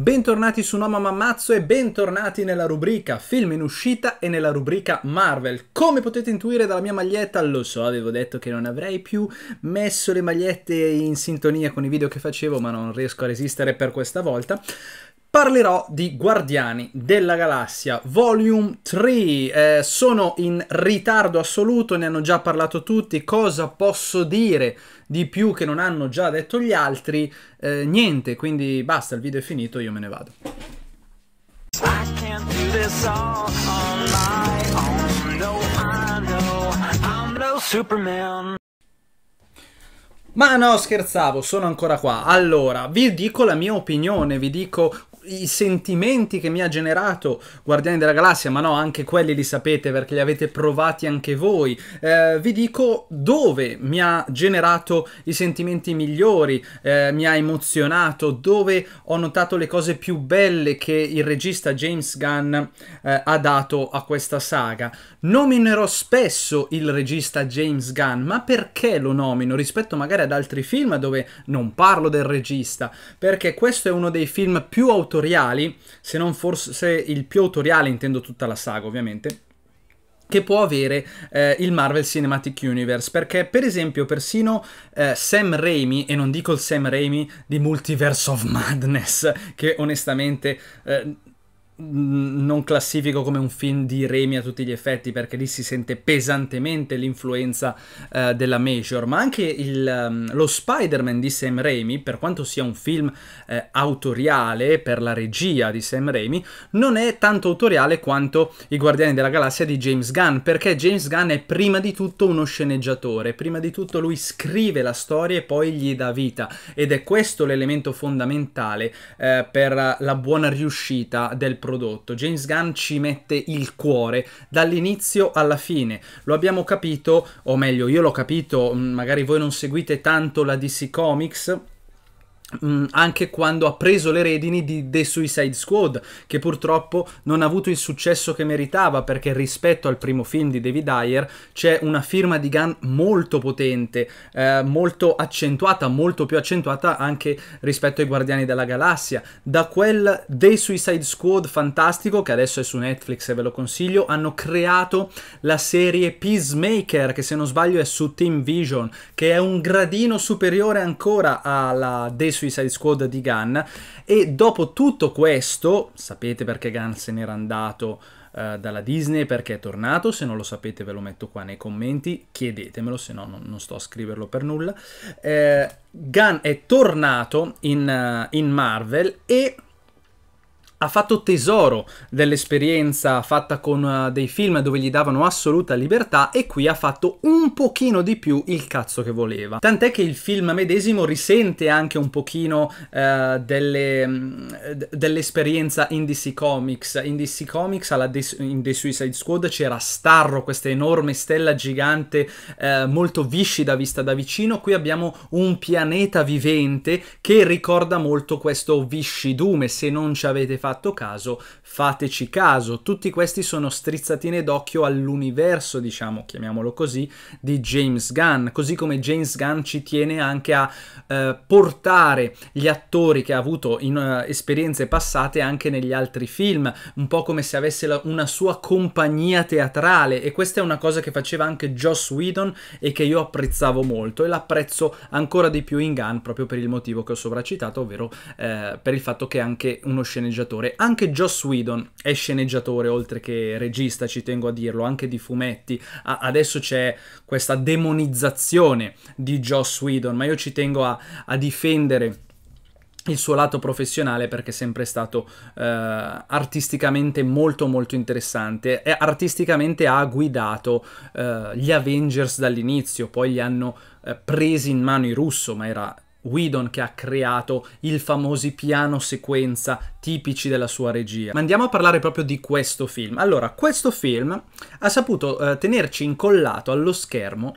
Bentornati su Noma Mammazzo e bentornati nella rubrica film in uscita e nella rubrica Marvel. Come potete intuire dalla mia maglietta, lo so, avevo detto che non avrei più messo le magliette in sintonia con i video che facevo, ma non riesco a resistere per questa volta. Parlerò di Guardiani della Galassia Volume 3. Eh, sono in ritardo assoluto, ne hanno già parlato tutti. Cosa posso dire di più che non hanno già detto gli altri? Eh, niente, quindi basta, il video è finito, io me ne vado. Ma no, scherzavo, sono ancora qua. Allora, vi dico la mia opinione, vi dico i sentimenti che mi ha generato Guardiani della Galassia, ma no, anche quelli li sapete perché li avete provati anche voi. Eh, vi dico dove mi ha generato i sentimenti migliori, eh, mi ha emozionato, dove ho notato le cose più belle che il regista James Gunn eh, ha dato a questa saga. Nominerò spesso il regista James Gunn, ma perché lo nomino rispetto magari ad altri film dove non parlo del regista? Perché questo è uno dei film più autorevoli autoriali, se non forse il più autoriale, intendo tutta la saga ovviamente, che può avere eh, il Marvel Cinematic Universe perché per esempio persino eh, Sam Raimi e non dico il Sam Raimi di Multiverse of Madness che onestamente eh, non classifico come un film di Remi a tutti gli effetti perché lì si sente pesantemente l'influenza uh, della Major, ma anche il, um, lo Spider-Man di Sam Raimi, per quanto sia un film uh, autoriale per la regia di Sam Raimi, non è tanto autoriale quanto I Guardiani della Galassia di James Gunn, perché James Gunn è prima di tutto uno sceneggiatore, prima di tutto lui scrive la storia e poi gli dà vita ed è questo l'elemento fondamentale uh, per la buona riuscita del progetto prodotto. James Gunn ci mette il cuore dall'inizio alla fine. Lo abbiamo capito, o meglio, io l'ho capito, mm, magari voi non seguite tanto la DC Comics Mm, anche quando ha preso le redini di The Suicide Squad, che purtroppo non ha avuto il successo che meritava, perché rispetto al primo film di David Dyer c'è una firma di Gunn molto potente, eh, molto accentuata, molto più accentuata anche rispetto ai Guardiani della Galassia. Da quel The Suicide Squad fantastico, che adesso è su Netflix e ve lo consiglio, hanno creato la serie Peacemaker, che se non sbaglio è su Team Vision, che è un gradino superiore ancora alla The Suicide Squad di Gunn e dopo tutto questo, sapete perché Gunn se n'era andato eh, dalla Disney perché è tornato, se non lo sapete ve lo metto qua nei commenti, chiedetemelo se no non, non sto a scriverlo per nulla. Eh, Gunn è tornato in, eh, in Marvel e ha fatto tesoro dell'esperienza fatta con uh, dei film dove gli davano assoluta libertà e qui ha fatto un pochino di più il cazzo che voleva. Tant'è che il film medesimo risente anche un pochino uh, dell'esperienza in DC Comics. In DC Comics, alla De in The Suicide Squad, c'era Starro, questa enorme stella gigante uh, molto viscida vista da vicino. Qui abbiamo un pianeta vivente che ricorda molto questo viscidume, se non ci avete fatto fatto caso, fateci caso. Tutti questi sono strizzatine d'occhio all'universo, diciamo, chiamiamolo così, di James Gunn, così come James Gunn ci tiene anche a eh, portare gli attori che ha avuto in eh, esperienze passate anche negli altri film, un po' come se avesse la, una sua compagnia teatrale e questa è una cosa che faceva anche Joss Whedon e che io apprezzavo molto e l'apprezzo ancora di più in Gunn proprio per il motivo che ho sovracitato, ovvero eh, per il fatto che è anche uno sceneggiatore sceneggiatore. Anche Joss Whedon è sceneggiatore, oltre che regista, ci tengo a dirlo, anche di fumetti. A- adesso c'è questa demonizzazione di Joss Whedon, ma io ci tengo a, a difendere il suo lato professionale perché è sempre stato eh, artisticamente molto molto interessante e artisticamente ha guidato eh, gli Avengers dall'inizio, poi li hanno eh, presi in mano i russo, ma era Whedon che ha creato i famosi piano sequenza tipici della sua regia. Ma andiamo a parlare proprio di questo film. Allora, questo film ha saputo eh, tenerci incollato allo schermo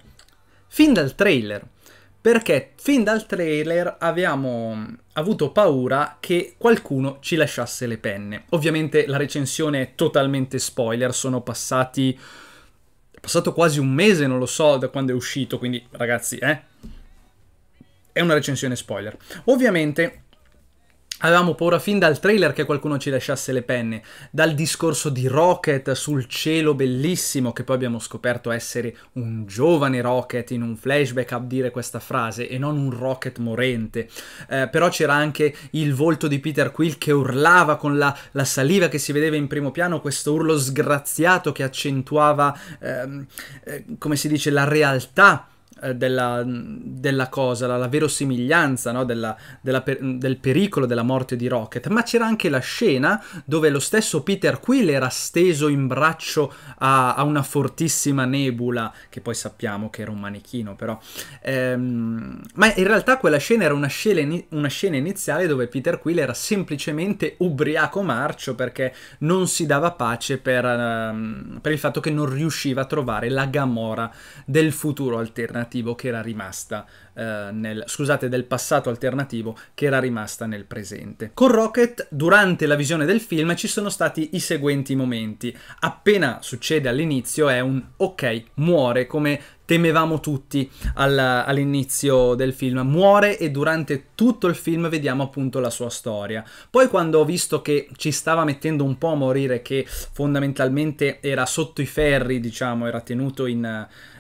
fin dal trailer, perché fin dal trailer abbiamo mm, avuto paura che qualcuno ci lasciasse le penne. Ovviamente la recensione è totalmente spoiler, sono passati... È passato quasi un mese, non lo so, da quando è uscito, quindi ragazzi, eh è una recensione spoiler. Ovviamente Avevamo paura fin dal trailer che qualcuno ci lasciasse le penne, dal discorso di Rocket sul cielo bellissimo, che poi abbiamo scoperto essere un giovane Rocket in un flashback a dire questa frase e non un Rocket morente. Eh, però c'era anche il volto di Peter Quill che urlava con la, la, saliva che si vedeva in primo piano, questo urlo sgraziato che accentuava, ehm, eh, come si dice, la realtà eh, della, della, cosa, la, la verosimiglianza no? della, della per, del pericolo della morte di Rocket, ma c'era anche la scena dove lo stesso Peter Quill era steso in braccio a, a una fortissima nebula, che poi sappiamo che era un manichino però, ehm, ma in realtà quella scena era una scena, una scena iniziale dove Peter Quill era semplicemente ubriaco marcio perché non si dava pace per, ehm, per il fatto che non riusciva a trovare la Gamora del futuro alternativo alternativo che era rimasta eh, nel scusate del passato alternativo che era rimasta nel presente. Con Rocket durante la visione del film ci sono stati i seguenti momenti. Appena succede all'inizio è un ok, muore come temevamo tutti al, all'inizio del film. Muore e durante tutto il film vediamo appunto la sua storia. Poi quando ho visto che ci stava mettendo un po' a morire, che fondamentalmente era sotto i ferri, diciamo, era tenuto in,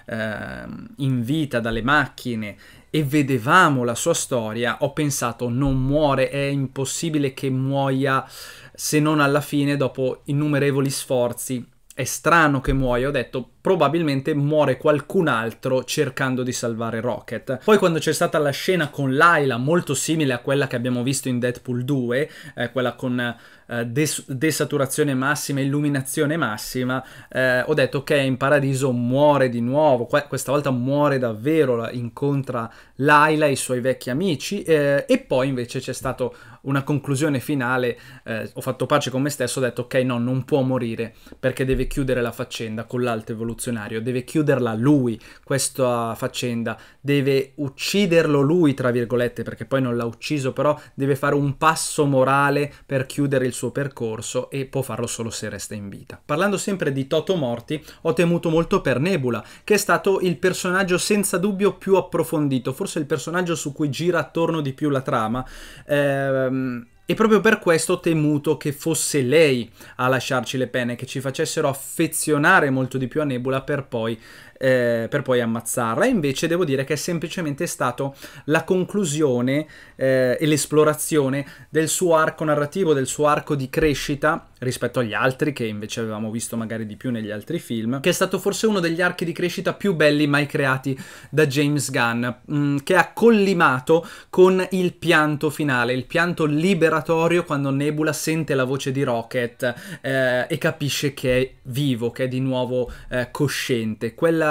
eh, in vita dalle macchine e vedevamo la sua storia, ho pensato non muore, è impossibile che muoia se non alla fine dopo innumerevoli sforzi è strano che muoia, ho detto probabilmente muore qualcun altro cercando di salvare Rocket. Poi quando c'è stata la scena con Laila, molto simile a quella che abbiamo visto in Deadpool 2, eh, quella con eh, des desaturazione massima, illuminazione massima, eh, ho detto ok, in paradiso muore di nuovo, Qu questa volta muore davvero, incontra Laila e i suoi vecchi amici eh, e poi invece c'è stato una conclusione finale, eh, ho fatto pace con me stesso, ho detto ok no, non può morire perché deve chiudere la faccenda con l'alto evoluzionario, deve chiuderla lui questa faccenda, deve ucciderlo lui tra virgolette perché poi non l'ha ucciso, però deve fare un passo morale per chiudere il suo percorso e può farlo solo se resta in vita. Parlando sempre di Toto Morti, ho temuto molto per Nebula, che è stato il personaggio senza dubbio più approfondito, forse il personaggio su cui gira attorno di più la trama. Eh, Ehm, e proprio per questo ho temuto che fosse lei a lasciarci le penne, che ci facessero affezionare molto di più a Nebula per poi eh, per poi ammazzarla. Invece devo dire che è semplicemente stato la conclusione eh, e l'esplorazione del suo arco narrativo, del suo arco di crescita rispetto agli altri che invece avevamo visto magari di più negli altri film, che è stato forse uno degli archi di crescita più belli mai creati da James Gunn, mh, mm, che ha collimato con il pianto finale, il pianto liberatorio quando Nebula sente la voce di Rocket eh, e capisce che è vivo, che è di nuovo eh, cosciente. Quella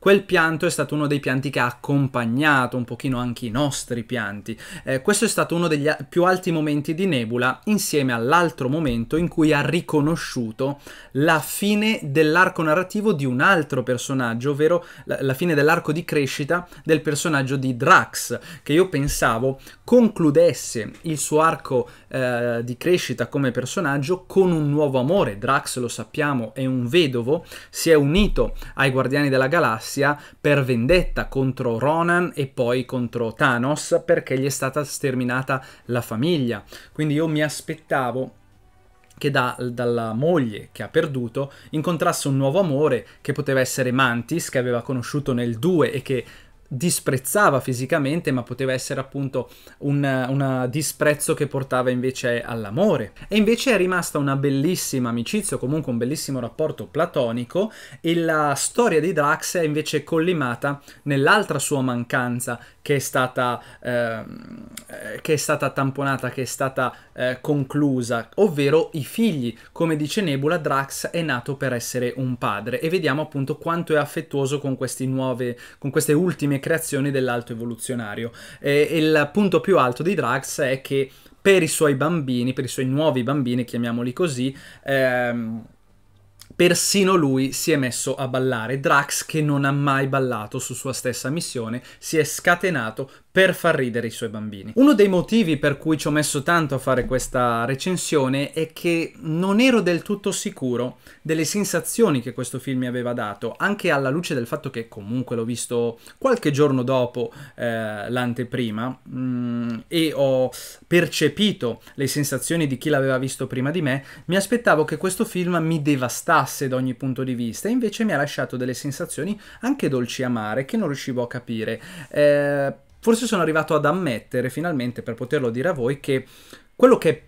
quel pianto è stato uno dei pianti che ha accompagnato un pochino anche i nostri pianti. Eh, questo è stato uno degli più alti momenti di Nebula insieme all'altro momento in cui ha riconosciuto la fine dell'arco narrativo di un altro personaggio, ovvero la, la fine dell'arco di crescita del personaggio di Drax, che io pensavo concludesse il suo arco eh, di crescita come personaggio con un nuovo amore. Drax, lo sappiamo, è un vedovo, si è unito ai Guardiani della Galassia galassia per vendetta contro Ronan e poi contro Thanos perché gli è stata sterminata la famiglia. Quindi io mi aspettavo che da, dalla moglie che ha perduto incontrasse un nuovo amore che poteva essere Mantis che aveva conosciuto nel 2 e che disprezzava fisicamente, ma poteva essere appunto un disprezzo che portava invece all'amore. E invece è rimasta una bellissima amicizia, o comunque un bellissimo rapporto platonico, e la storia di Drax è invece collimata nell'altra sua mancanza che è stata, ehm, eh, che è stata tamponata, che è stata eh, conclusa, ovvero i figli. Come dice Nebula, Drax è nato per essere un padre e vediamo appunto quanto è affettuoso con, nuove, con queste ultime creazioni dell'alto evoluzionario. E, il punto più alto di Drax è che per i suoi bambini, per i suoi nuovi bambini, chiamiamoli così, ehm, Persino lui si è messo a ballare. Drax, che non ha mai ballato su sua stessa missione, si è scatenato per far ridere i suoi bambini. Uno dei motivi per cui ci ho messo tanto a fare questa recensione è che non ero del tutto sicuro delle sensazioni che questo film mi aveva dato, anche alla luce del fatto che comunque l'ho visto qualche giorno dopo eh, l'anteprima mh, mm, e ho percepito le sensazioni di chi l'aveva visto prima di me, mi aspettavo che questo film mi devastasse da ogni punto di vista, e invece mi ha lasciato delle sensazioni anche dolci e amare che non riuscivo a capire. Eh, forse sono arrivato ad ammettere finalmente per poterlo dire a voi che quello che è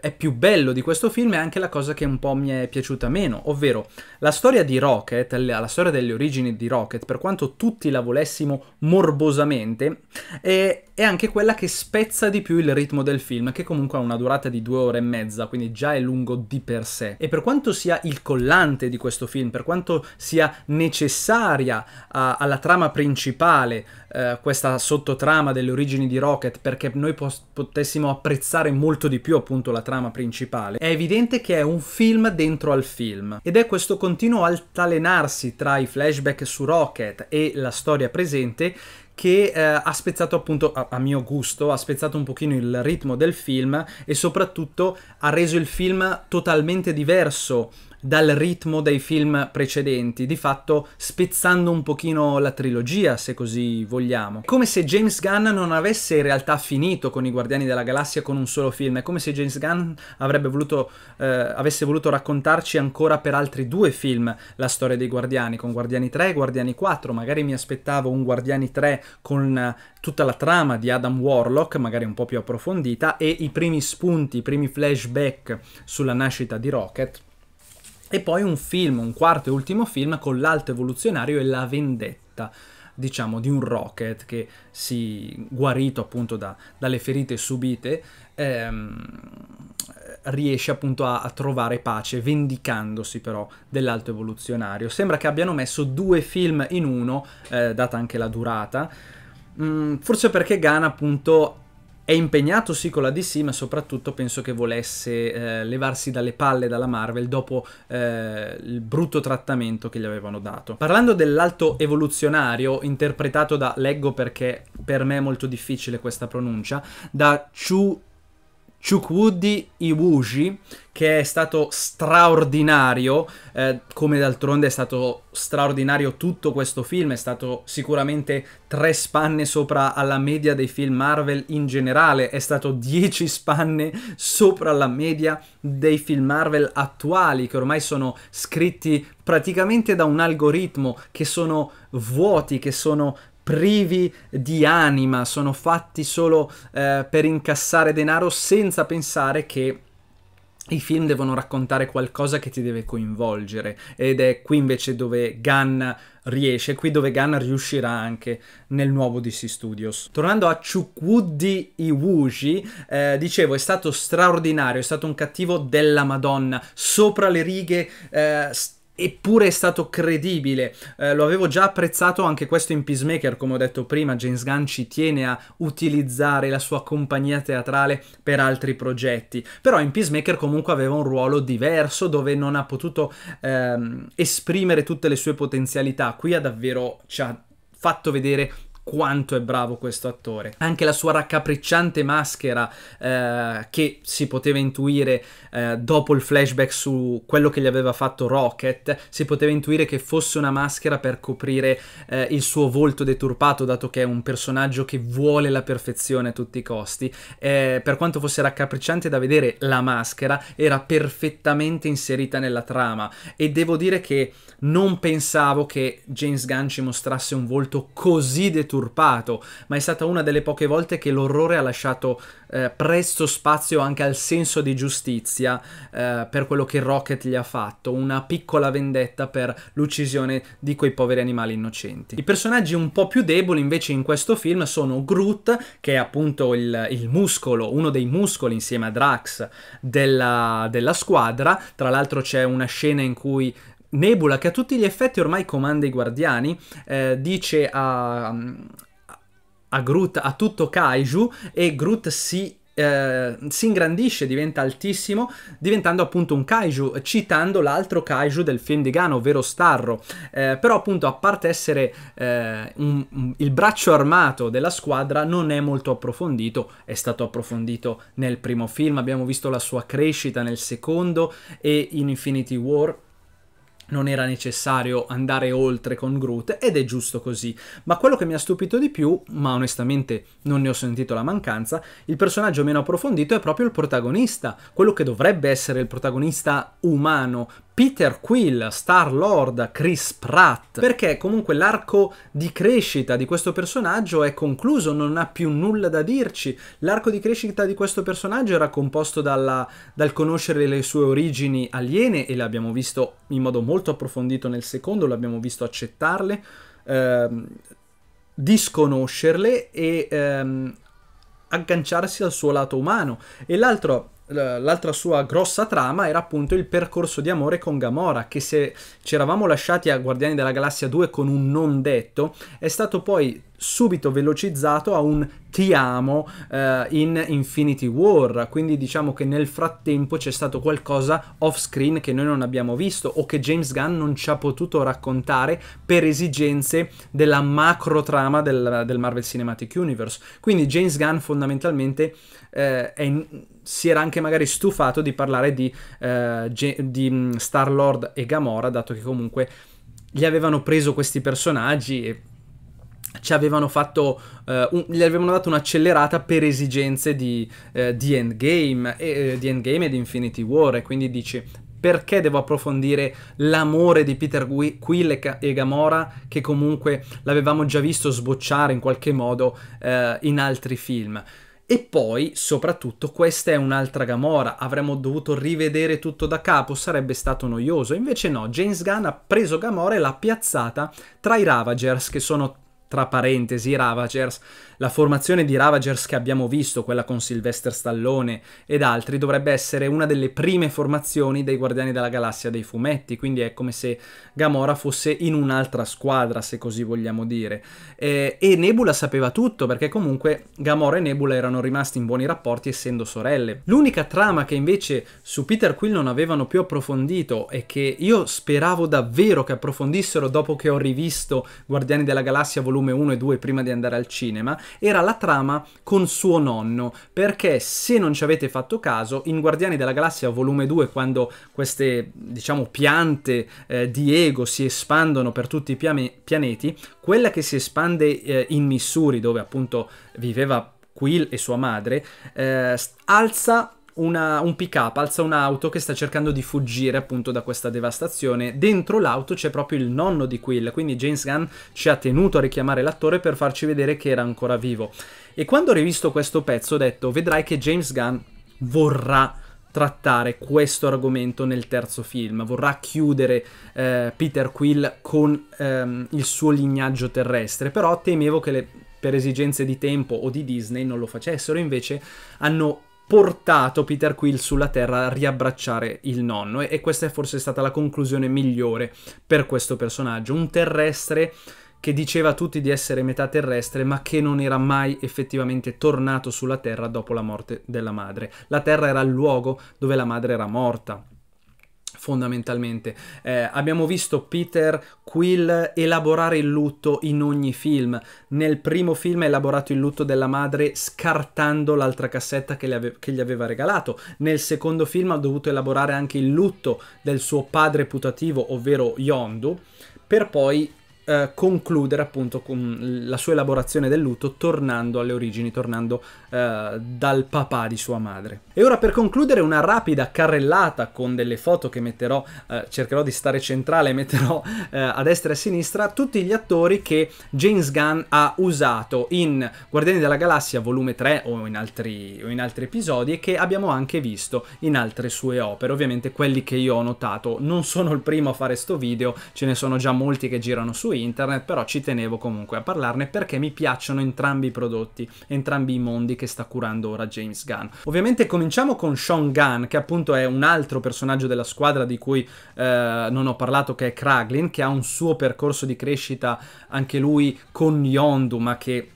è più bello di questo film è anche la cosa che un po' mi è piaciuta meno, ovvero la storia di Rocket, la storia delle origini di Rocket, per quanto tutti la volessimo morbosamente, è, è anche quella che spezza di più il ritmo del film, che comunque ha una durata di due ore e mezza, quindi già è lungo di per sé. E per quanto sia il collante di questo film, per quanto sia necessaria a, alla trama principale eh, questa sottotrama delle origini di Rocket, perché noi potessimo apprezzare molto di più appunto la trama principale, è evidente che è un film dentro al film ed è questo continuo altalenarsi tra i flashback su Rocket e la storia presente che eh, ha spezzato appunto a, a, mio gusto, ha spezzato un pochino il ritmo del film e soprattutto ha reso il film totalmente diverso dal ritmo dei film precedenti, di fatto spezzando un pochino la trilogia, se così vogliamo. come se James Gunn non avesse in realtà finito con i Guardiani della Galassia con un solo film, è come se James Gunn voluto, eh, avesse voluto raccontarci ancora per altri due film la storia dei Guardiani, con Guardiani 3 e Guardiani 4, magari mi aspettavo un Guardiani 3 con eh, tutta la trama di Adam Warlock, magari un po' più approfondita, e i primi spunti, i primi flashback sulla nascita di Rocket e poi un film, un quarto e ultimo film con l'alto evoluzionario e la vendetta diciamo di un rocket che si guarito appunto da, dalle ferite subite ehm, riesce appunto a, a, trovare pace vendicandosi però dell'alto evoluzionario sembra che abbiano messo due film in uno eh, data anche la durata mm, forse perché Ghana appunto è impegnato sì con la DC, ma soprattutto penso che volesse eh, levarsi dalle palle dalla Marvel dopo eh, il brutto trattamento che gli avevano dato. Parlando dell'alto evoluzionario, interpretato da, leggo perché per me è molto difficile questa pronuncia, da Chu Chukwudi Iwuji, che è stato straordinario, eh, come d'altronde è stato straordinario tutto questo film, è stato sicuramente tre spanne sopra alla media dei film Marvel in generale, è stato dieci spanne sopra la media dei film Marvel attuali, che ormai sono scritti praticamente da un algoritmo, che sono vuoti, che sono privi di anima, sono fatti solo eh, per incassare denaro senza pensare che i film devono raccontare qualcosa che ti deve coinvolgere ed è qui invece dove Gunn riesce, qui dove Gunn riuscirà anche nel nuovo DC Studios. Tornando a Chukwudi Iwuji, eh, dicevo è stato straordinario, è stato un cattivo della Madonna, sopra le righe, eh, eppure è stato credibile. Eh, lo avevo già apprezzato anche questo in Peacemaker, come ho detto prima, James Gunn ci tiene a utilizzare la sua compagnia teatrale per altri progetti, però in Peacemaker comunque aveva un ruolo diverso dove non ha potuto ehm, esprimere tutte le sue potenzialità, qui ha davvero ci ha fatto vedere quanto è bravo questo attore. Anche la sua raccapricciante maschera eh, che si poteva intuire eh, dopo il flashback su quello che gli aveva fatto Rocket, si poteva intuire che fosse una maschera per coprire eh, il suo volto deturpato, dato che è un personaggio che vuole la perfezione a tutti i costi. Eh, per quanto fosse raccapricciante da vedere, la maschera era perfettamente inserita nella trama e devo dire che non pensavo che James Gunn ci mostrasse un volto così deturpato deturpato, ma è stata una delle poche volte che l'orrore ha lasciato eh, presto spazio anche al senso di giustizia eh, per quello che Rocket gli ha fatto, una piccola vendetta per l'uccisione di quei poveri animali innocenti. I personaggi un po' più deboli invece in questo film sono Groot, che è appunto il, il muscolo, uno dei muscoli insieme a Drax della, della squadra, tra l'altro c'è una scena in cui Nebula, che a tutti gli effetti ormai comanda i guardiani, eh, dice a, a Groot, a tutto Kaiju, e Groot si eh, si ingrandisce, diventa altissimo, diventando appunto un kaiju, citando l'altro kaiju del film di Gano, ovvero Starro. Eh, però appunto, a parte essere eh, un, un, il braccio armato della squadra, non è molto approfondito, è stato approfondito nel primo film, abbiamo visto la sua crescita nel secondo e in Infinity War non era necessario andare oltre con Groot ed è giusto così. Ma quello che mi ha stupito di più, ma onestamente non ne ho sentito la mancanza, il personaggio meno approfondito è proprio il protagonista, quello che dovrebbe essere il protagonista umano, Peter Quill, Star Lord, Chris Pratt, perché comunque l'arco di crescita di questo personaggio è concluso, non ha più nulla da dirci. L'arco di crescita di questo personaggio era composto dalla, dal conoscere le sue origini aliene e l'abbiamo visto in modo molto approfondito nel secondo, l'abbiamo visto accettarle, ehm, disconoscerle e ehm, agganciarsi al suo lato umano. E l'altro l'altra sua grossa trama era appunto il percorso di amore con Gamora, che se ci eravamo lasciati a Guardiani della Galassia 2 con un non detto, è stato poi subito velocizzato a un ti amo eh, in Infinity War, quindi diciamo che nel frattempo c'è stato qualcosa off screen che noi non abbiamo visto o che James Gunn non ci ha potuto raccontare per esigenze della macro trama del, del Marvel Cinematic Universe. Quindi James Gunn fondamentalmente eh, in, si era anche magari stufato di parlare di, eh, di mm, Star-Lord e Gamora, dato che comunque gli avevano preso questi personaggi e ci avevano fatto uh, un, gli avevano dato un'accelerata per esigenze di, uh, di Endgame e uh, di Endgame e di Infinity War e quindi dici perché devo approfondire l'amore di Peter Quill e, e Gamora che comunque l'avevamo già visto sbocciare in qualche modo in altri film e poi, soprattutto, questa è un'altra Gamora, avremmo dovuto rivedere tutto da capo, sarebbe stato noioso. Invece no, James Gunn ha preso Gamora e l'ha piazzata tra i Ravagers, che sono tra parentesi Ravagers, la formazione di Ravagers che abbiamo visto, quella con Sylvester Stallone ed altri, dovrebbe essere una delle prime formazioni dei Guardiani della Galassia dei fumetti, quindi è come se Gamora fosse in un'altra squadra, se così vogliamo dire. Eh, e Nebula sapeva tutto, perché comunque Gamora e Nebula erano rimasti in buoni rapporti essendo sorelle. L'unica trama che invece su Peter Quill non avevano più approfondito e che io speravo davvero che approfondissero dopo che ho rivisto Guardiani della Galassia volume volume 1 e 2 prima di andare al cinema, era la trama con suo nonno, perché se non ci avete fatto caso, in Guardiani della Galassia volume 2, quando queste, diciamo, piante eh, di ego si espandono per tutti i pianeti, quella che si espande eh, in Missouri, dove appunto viveva Quill e sua madre, eh, alza una, un pick up, alza un'auto che sta cercando di fuggire appunto da questa devastazione. Dentro l'auto c'è proprio il nonno di Quill, quindi James Gunn ci ha tenuto a richiamare l'attore per farci vedere che era ancora vivo. E quando ho rivisto questo pezzo ho detto, vedrai che James Gunn vorrà trattare questo argomento nel terzo film, vorrà chiudere eh, Peter Quill con ehm, il suo lignaggio terrestre, però temevo che le, per esigenze di tempo o di Disney non lo facessero, invece hanno portato Peter Quill sulla Terra a riabbracciare il nonno e, e questa è forse stata la conclusione migliore per questo personaggio, un terrestre che diceva a tutti di essere metà terrestre ma che non era mai effettivamente tornato sulla Terra dopo la morte della madre. La Terra era il luogo dove la madre era morta fondamentalmente. Eh, abbiamo visto Peter Quill elaborare il lutto in ogni film. Nel primo film ha elaborato il lutto della madre scartando l'altra cassetta che, ave- che gli aveva regalato. Nel secondo film ha dovuto elaborare anche il lutto del suo padre putativo, ovvero Yondu, per poi eh, concludere appunto con la sua elaborazione del lutto tornando alle origini, tornando eh, dal papà di sua madre. E ora per concludere una rapida carrellata con delle foto che metterò, eh, cercherò di stare centrale, metterò eh, a destra e a sinistra tutti gli attori che James Gunn ha usato in Guardiani della Galassia volume 3 o in altri, o in altri episodi e che abbiamo anche visto in altre sue opere. Ovviamente quelli che io ho notato, non sono il primo a fare sto video, ce ne sono già molti che girano su internet, però ci tenevo comunque a parlarne perché mi piacciono entrambi i prodotti, entrambi i mondi che sta curando ora James Gunn. Ovviamente cominciamo con Sean Gunn, che appunto è un altro personaggio della squadra di cui eh, non ho parlato, che è Kraglin, che ha un suo percorso di crescita anche lui con Yondu, ma che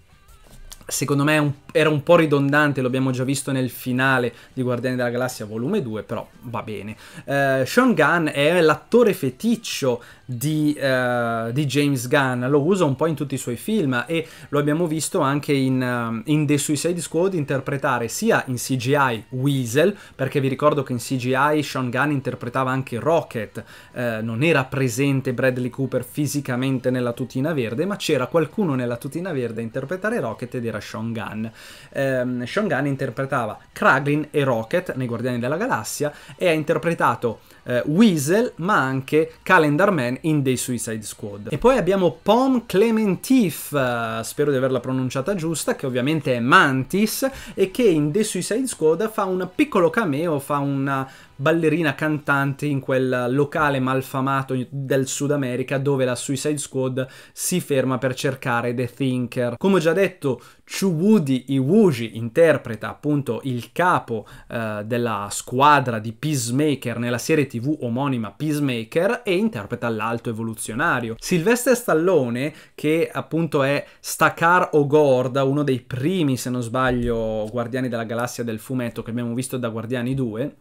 secondo me un, era un po' ridondante, l'abbiamo già visto nel finale di Guardiani della Galassia volume 2, però va bene. Uh, Sean Gunn è l'attore feticcio di, uh, di, James Gunn, lo usa un po' in tutti i suoi film e lo abbiamo visto anche in, uh, in The Suicide Squad interpretare sia in CGI Weasel, perché vi ricordo che in CGI Sean Gunn interpretava anche Rocket, uh, non era presente Bradley Cooper fisicamente nella tutina verde, ma c'era qualcuno nella tutina verde a interpretare Rocket ed era Sean Gunn. Um, Sean Gunn interpretava Kraglin e Rocket nei Guardiani della Galassia e ha interpretato eh, Weasel, ma anche Calendar Man in The Suicide Squad. E poi abbiamo Pom Clementif, eh, spero di averla pronunciata giusta, che ovviamente è Mantis e che in The Suicide Squad fa un piccolo cameo, fa una, ballerina cantante in quel locale malfamato del Sud America dove la Suicide Squad si ferma per cercare The Thinker. Come ho già detto, Chu Woody Iwuji interpreta appunto il capo eh, della squadra di Peacemaker nella serie tv omonima Peacemaker e interpreta l'alto evoluzionario. Sylvester Stallone, che appunto è Stakar Ogorda, uno dei primi, se non sbaglio, Guardiani della Galassia del fumetto che abbiamo visto da Guardiani 2,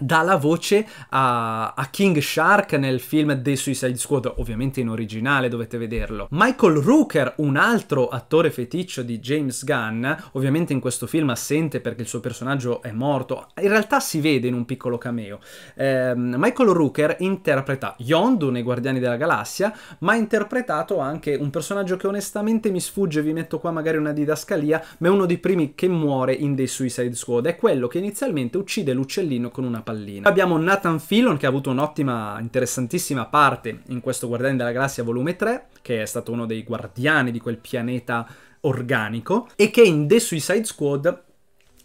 dà la voce a, a, King Shark nel film The Suicide Squad, ovviamente in originale dovete vederlo. Michael Rooker, un altro attore feticcio di James Gunn, ovviamente in questo film assente perché il suo personaggio è morto, in realtà si vede in un piccolo cameo. Eh, Michael Rooker interpreta Yondu nei Guardiani della Galassia, ma ha interpretato anche un personaggio che onestamente mi sfugge, vi metto qua magari una didascalia, ma è uno dei primi che muore in The Suicide Squad, è quello che inizialmente uccide l'uccellino con una pallina. Abbiamo Nathan Fillon che ha avuto un'ottima, interessantissima parte in questo Guardiani della Galassia volume 3, che è stato uno dei guardiani di quel pianeta organico e che in The Suicide Squad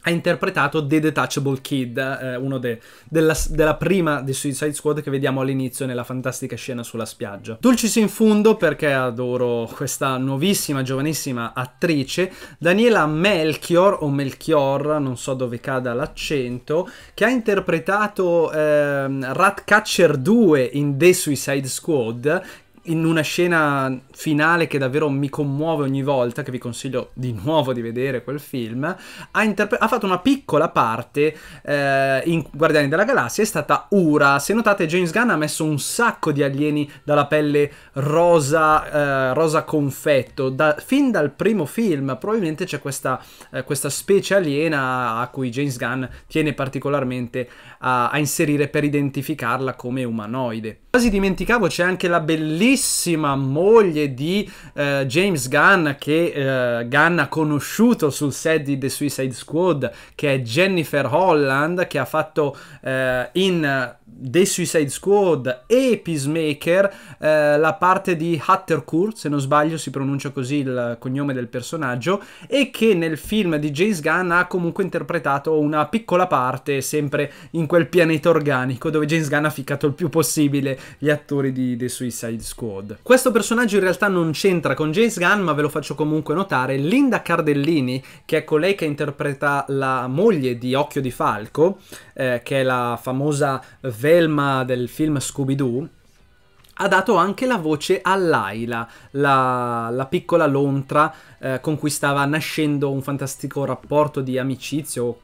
ha interpretato The Detachable Kid, eh, uno de, della, della, prima di Suicide Squad che vediamo all'inizio nella fantastica scena sulla spiaggia. Dulcis in fundo, perché adoro questa nuovissima, giovanissima attrice, Daniela Melchior, o Melchior, non so dove cada l'accento, che ha interpretato eh, Ratcatcher 2 in The Suicide Squad, in una scena finale che davvero mi commuove ogni volta, che vi consiglio di nuovo di vedere quel film, ha, interpre- ha fatto una piccola parte eh, in Guardiani della Galassia, è stata Ura. Se notate James Gunn ha messo un sacco di alieni dalla pelle rosa, eh, rosa confetto, da, fin dal primo film probabilmente c'è questa, eh, questa, specie aliena a cui James Gunn tiene particolarmente a, a inserire per identificarla come umanoide. Quasi dimenticavo c'è anche la bellissima moglie tramite di eh, James Gunn che eh, Gunn ha conosciuto sul set di The Suicide Squad che è Jennifer Holland che ha fatto eh, in The Suicide Squad e Peacemaker, eh, la parte di Hatterkur, se non sbaglio si pronuncia così il cognome del personaggio, e che nel film di James Gunn ha comunque interpretato una piccola parte, sempre in quel pianeta organico, dove James Gunn ha ficcato il più possibile gli attori di The Suicide Squad. Questo personaggio in realtà non c'entra con James Gunn, ma ve lo faccio comunque notare, Linda Cardellini, che è colei che interpreta la moglie di Occhio di Falco, eh, che è la famosa Velma del film Scooby-Doo, ha dato anche la voce a Laila, la, la piccola lontra eh, con cui stava nascendo un fantastico rapporto di amicizia o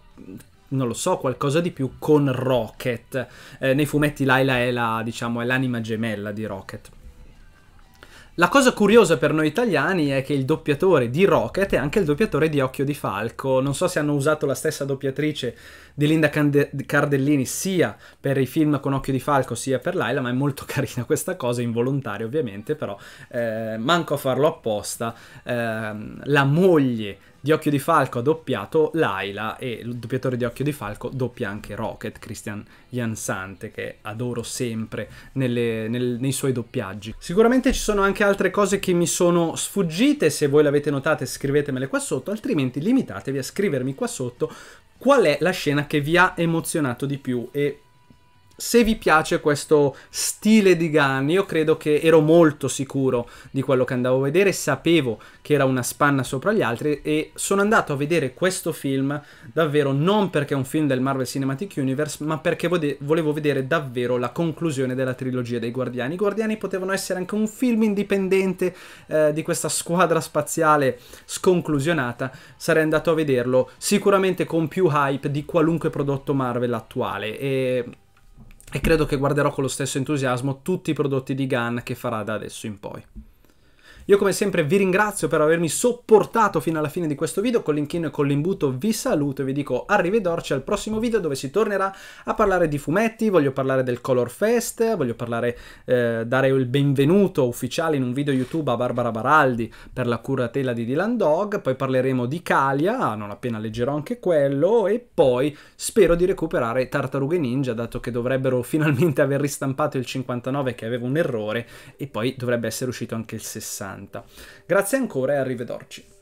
non lo so, qualcosa di più con Rocket. Eh, nei fumetti Laila è, la, diciamo, è l'anima gemella di Rocket. La cosa curiosa per noi italiani è che il doppiatore di Rocket è anche il doppiatore di Occhio di Falco. Non so se hanno usato la stessa doppiatrice di Linda Cande- Cardellini sia per i film con Occhio di Falco sia per Laila, ma è molto carina questa cosa, involontaria ovviamente, però eh, manco a farlo apposta. Eh, la moglie di Occhio di Falco ha doppiato Laila e il doppiatore di Occhio di Falco doppia anche Rocket, Christian Jansante, che adoro sempre nelle, nel, nei suoi doppiaggi. Sicuramente ci sono anche altre cose che mi sono sfuggite, se voi le avete notate scrivetemele qua sotto, altrimenti limitatevi a scrivermi qua sotto qual è la scena che vi ha emozionato di più e se vi piace questo stile di Gunn, io credo che ero molto sicuro di quello che andavo a vedere, sapevo che era una spanna sopra gli altri e sono andato a vedere questo film davvero non perché è un film del Marvel Cinematic Universe, ma perché volevo vedere davvero la conclusione della trilogia dei Guardiani. I Guardiani potevano essere anche un film indipendente eh, di questa squadra spaziale sconclusionata, sarei andato a vederlo sicuramente con più hype di qualunque prodotto Marvel attuale e e credo che guarderò con lo stesso entusiasmo tutti i prodotti di Gunn che farà da adesso in poi. Io come sempre vi ringrazio per avermi sopportato fino alla fine di questo video, con l'inchino e con l'imbuto vi saluto e vi dico arrivederci al prossimo video dove si tornerà a parlare di fumetti, voglio parlare del Color Fest, voglio parlare, eh, dare il benvenuto ufficiale in un video YouTube a Barbara Baraldi per la curatela di Dylan Dog, poi parleremo di Calia, ah, non appena leggerò anche quello, e poi spero di recuperare Tartarughe Ninja, dato che dovrebbero finalmente aver ristampato il 59 che aveva un errore, e poi dovrebbe essere uscito anche il 60. Grazie ancora e arrivederci.